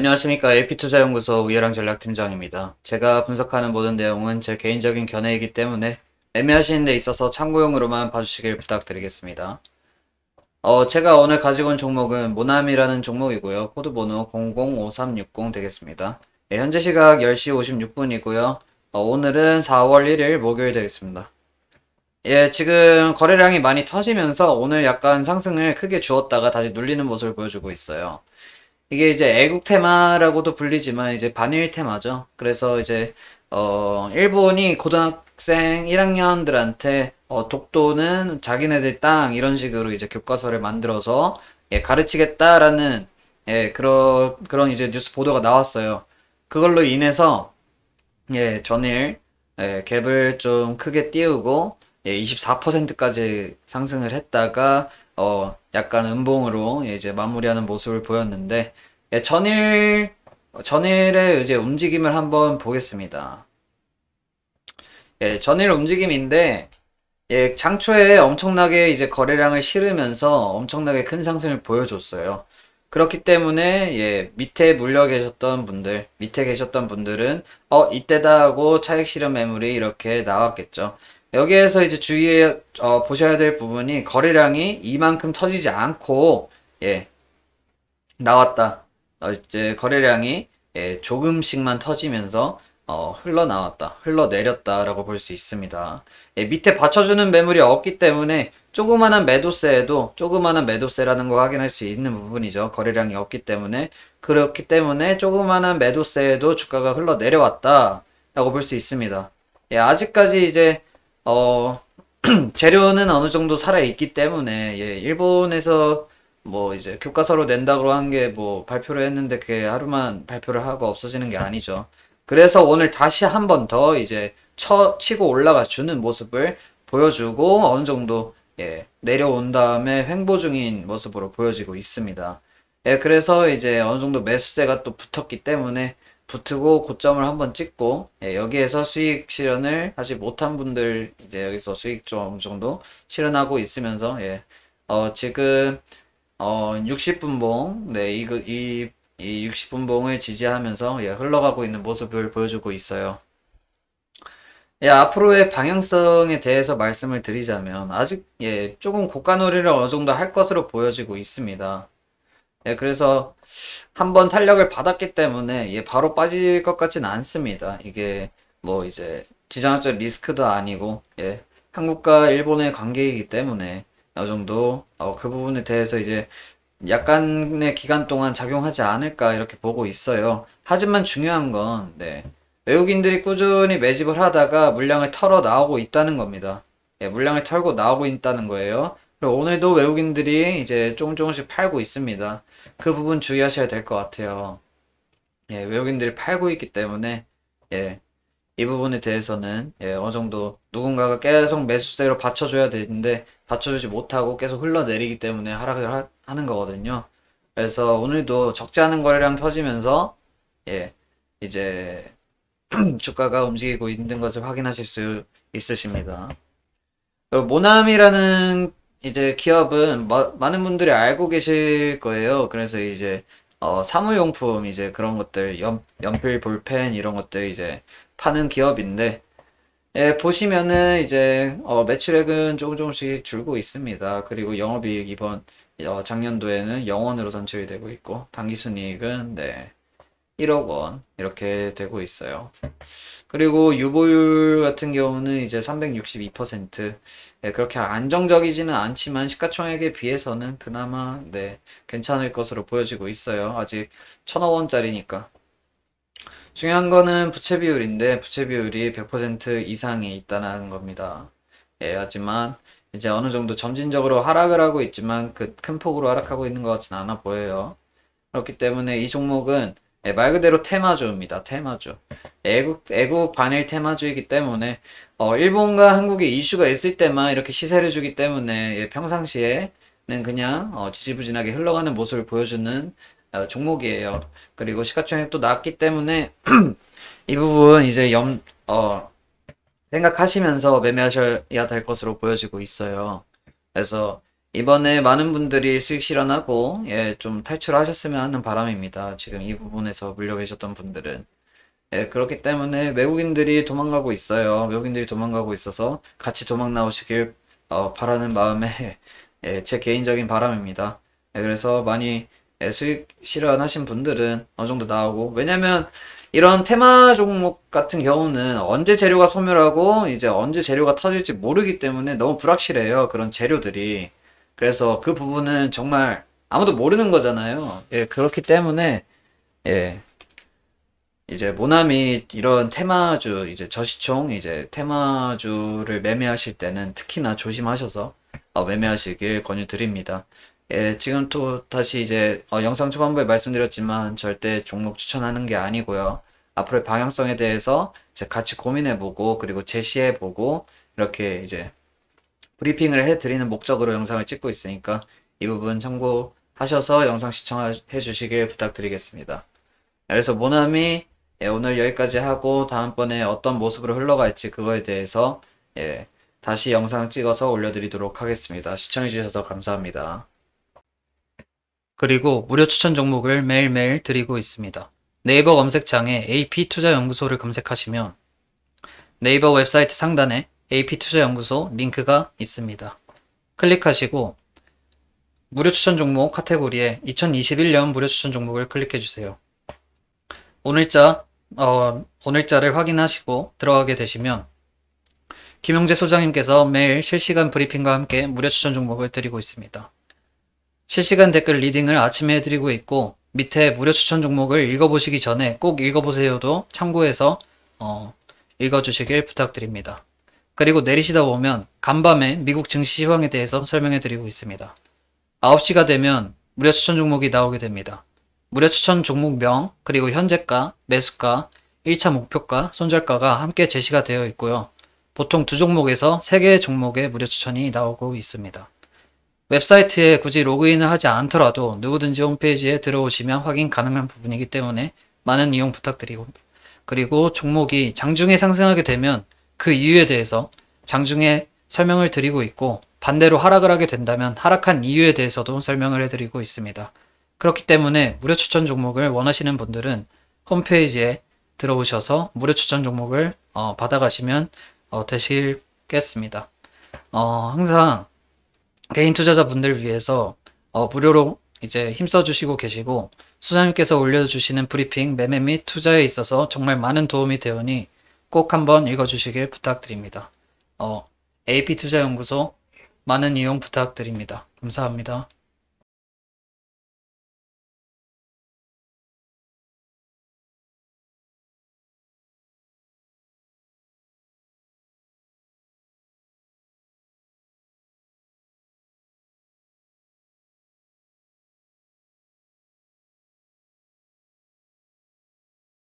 안녕하십니까. AP투자연구소 우예랑 전략팀장입니다. 제가 분석하는 모든 내용은 제 개인적인 견해이기 때문에 애매하시는데 있어서 참고용으로만 봐주시길 부탁드리겠습니다. 어, 제가 오늘 가지고 온 종목은 모남이라는 종목이고요. 코드번호 005360 되겠습니다. 예, 현재 시각 10시 56분이고요. 어, 오늘은 4월 1일 목요일 되겠습니다. 예, 지금 거래량이 많이 터지면서 오늘 약간 상승을 크게 주었다가 다시 눌리는 모습을 보여주고 있어요. 이게 이제 애국 테마라고도 불리지만 이제 반일 테마죠. 그래서 이제 어 일본이 고등학생 1학년들한테 어 독도는 자기네들 땅 이런 식으로 이제 교과서를 만들어서 예, 가르치겠다라는 예, 그런 그런 이제 뉴스 보도가 나왔어요. 그걸로 인해서 예, 전일 예, 갭을 좀 크게 띄우고 예, 24%까지 상승을 했다가 어 약간 음봉으로 예, 이제 마무리하는 모습을 보였는데 예, 전일 전일의 이제 움직임을 한번 보겠습니다. 예, 전일 움직임인데 예, 장초에 엄청나게 이제 거래량을 실으면서 엄청나게 큰 상승을 보여줬어요. 그렇기 때문에 예, 밑에 물려 계셨던 분들, 밑에 계셨던 분들은 어 이때다 하고 차익 실현 매물이 이렇게 나왔겠죠. 여기에서 이제 주의해 어, 보셔야 될 부분이 거래량이 이만큼 터지지 않고 예 나왔다 어, 이제 거래량이 예, 조금씩만 터지면서 어, 흘러나왔다 흘러내렸다 라고 볼 수 있습니다 예, 밑에 받쳐주는 매물이 없기 때문에 조그마한 매도세에도 조그마한 매도세라는 거 확인할 수 있는 부분이죠 거래량이 없기 때문에 그렇기 때문에 조그마한 매도세에도 주가가 흘러내려왔다 라고 볼 수 있습니다 예, 아직까지 이제 어, 재료는 어느 정도 살아있기 때문에, 예, 일본에서 뭐 이제 교과서로 낸다고 한 게 뭐 발표를 했는데 그게 하루만 발표를 하고 없어지는 게 아니죠. 그래서 오늘 다시 한 번 더 이제 쳐, 치고 올라가 주는 모습을 보여주고 어느 정도 예, 내려온 다음에 횡보 중인 모습으로 보여지고 있습니다. 예, 그래서 이제 어느 정도 매수세가 또 붙었기 때문에 붙고 이 고점을 한번 찍고 예, 여기에서 수익 실현을 하지 못한 분들 이제 여기서 수익 좀 정도 실현하고 있으면서 예, 어, 지금 어, 60분봉 네, 이, 그, 이, 이 60분봉을 지지하면서 예, 흘러가고 있는 모습을 보여주고 있어요. 예, 앞으로의 방향성에 대해서 말씀을 드리자면 아직 예, 조금 고가 놀이를 어느 정도 할 것으로 보여지고 있습니다. 예, 그래서 한 번 탄력을 받았기 때문에 예, 바로 빠질 것 같진 않습니다. 이게 뭐 이제 지정학적 리스크도 아니고 예, 한국과 일본의 관계이기 때문에 어느 정도 어, 그 부분에 대해서 이제 약간의 기간 동안 작용하지 않을까 이렇게 보고 있어요. 하지만 중요한 건 네, 외국인들이 꾸준히 매집을 하다가 물량을 털어 나오고 있다는 겁니다. 예, 물량을 털고 나오고 있다는 거예요. 오늘도 외국인들이 이제 조금 조금씩 팔고 있습니다. 그 부분 주의하셔야 될 것 같아요. 예, 외국인들이 팔고 있기 때문에 예, 이 부분에 대해서는 예, 어느 정도 누군가가 계속 매수세로 받쳐줘야 되는데 받쳐주지 못하고 계속 흘러내리기 때문에 하락을 하, 하는 거거든요. 그래서 오늘도 적지 않은 거래량 터지면서 예, 이제 주가가 움직이고 있는 것을 확인하실 수 있으십니다. 모남이라는 이제 기업은 마, 많은 분들이 알고 계실 거예요. 그래서 이제 어, 사무용품 이제 그런 것들 연, 연필 볼펜 이런 것들 이제 파는 기업인데 예, 보시면은 이제 어, 매출액은 조금 조금씩 줄고 있습니다. 그리고 영업이익 이번 어, 작년도에는 영원으로 산출이 되고 있고 당기순이익은 네 1억 원 이렇게 되고 있어요. 그리고 유보율 같은 경우는 이제 362% 네, 그렇게 안정적이지는 않지만 시가총액에 비해서는 그나마 네 괜찮을 것으로 보여지고 있어요. 아직 천억 원짜리니까. 중요한 거는 부채 비율인데 부채 비율이 100% 이상에 있다는 겁니다. 예, 하지만 이제 어느 정도 점진적으로 하락을 하고 있지만 그 큰 폭으로 하락하고 있는 것 같지는 않아 보여요. 그렇기 때문에 이 종목은 네, 말 그대로 테마주입니다. 테마주. 애국, 애국 반일 테마주이기 때문에, 어, 일본과 한국이 이슈가 있을 때만 이렇게 시세를 주기 때문에, 예, 평상시에는 그냥, 어, 지지부진하게 흘러가는 모습을 보여주는, 어, 종목이에요. 그리고 시가총액 도 낮기 때문에, 이 부분 이제 염, 어, 생각하시면서 매매하셔야 될 것으로 보여지고 있어요. 그래서, 이번에 많은 분들이 수익 실현하고 예, 좀 탈출하셨으면 하는 바람입니다. 지금 이 부분에서 물려 계셨던 분들은. 예, 그렇기 때문에 외국인들이 도망가고 있어요. 외국인들이 도망가고 있어서 같이 도망 나오시길 어, 바라는 마음에 예, 제 개인적인 바람입니다. 예, 그래서 많이 예, 수익 실현하신 분들은 어느 정도 나오고 왜냐면 이런 테마 종목 같은 경우는 언제 재료가 소멸하고 이제 언제 재료가 터질지 모르기 때문에 너무 불확실해요. 그런 재료들이. 그래서 그 부분은 정말 아무도 모르는 거잖아요. 예, 그렇기 때문에 예. 이제 모나미 이런 테마주 이제 저시총 이제 테마주를 매매하실 때는 특히나 조심하셔서 어, 매매하시길 권유드립니다. 예, 지금 또 다시 이제 어, 영상 초반부에 말씀드렸지만 절대 종목 추천하는 게 아니고요. 앞으로의 방향성에 대해서 이제 같이 고민해보고 그리고 제시해보고 이렇게 이제 브리핑을 해드리는 목적으로 영상을 찍고 있으니까 이 부분 참고하셔서 영상 시청해 주시길 부탁드리겠습니다. 네, 그래서 모나미 예, 오늘 여기까지 하고 다음번에 어떤 모습으로 흘러갈지 그거에 대해서 예, 다시 영상 찍어서 올려드리도록 하겠습니다. 시청해주셔서 감사합니다. 그리고 무료 추천 종목을 매일매일 드리고 있습니다. 네이버 검색창에 AP투자연구소를 검색하시면 네이버 웹사이트 상단에 AP투자연구소 링크가 있습니다. 클릭하시고 무료 추천 종목 카테고리에 2021년 무료 추천 종목을 클릭해 주세요. 오늘자 어, 오늘자를 확인하시고 들어가게 되시면 김영재 소장님께서 매일 실시간 브리핑과 함께 무료 추천 종목을 드리고 있습니다. 실시간 댓글 리딩을 아침에 해드리고 있고 밑에 무료 추천 종목을 읽어보시기 전에 꼭 읽어보세요도 참고해서 어, 읽어주시길 부탁드립니다. 그리고 내리시다 보면 간밤에 미국 증시 시황에 대해서 설명해 드리고 있습니다. 9시가 되면 무료 추천 종목이 나오게 됩니다. 무료 추천 종목명, 그리고 현재가, 매수가, 1차 목표가, 손절가가 함께 제시가 되어 있고요. 보통 두 종목에서 세개의 종목의 무료 추천이 나오고 있습니다. 웹사이트에 굳이 로그인을 하지 않더라도 누구든지 홈페이지에 들어오시면 확인 가능한 부분이기 때문에 많은 이용 부탁드리고 그리고 종목이 장중에 상승하게 되면 그 이유에 대해서 장중에 설명을 드리고 있고 반대로 하락을 하게 된다면 하락한 이유에 대해서도 설명을 해드리고 있습니다. 그렇기 때문에 무료 추천 종목을 원하시는 분들은 홈페이지에 들어오셔서 무료 추천 종목을 어, 받아가시면 어, 되시겠습니다. 어, 항상 개인 투자자분들 위해서 어, 무료로 이제 힘써주시고 계시고 수사님께서 올려주시는 브리핑, 매매 및 투자에 있어서 정말 많은 도움이 되오니 꼭 한번 읽어주시길 부탁드립니다. 어, AP투자연구소 많은 이용 부탁드립니다. 감사합니다.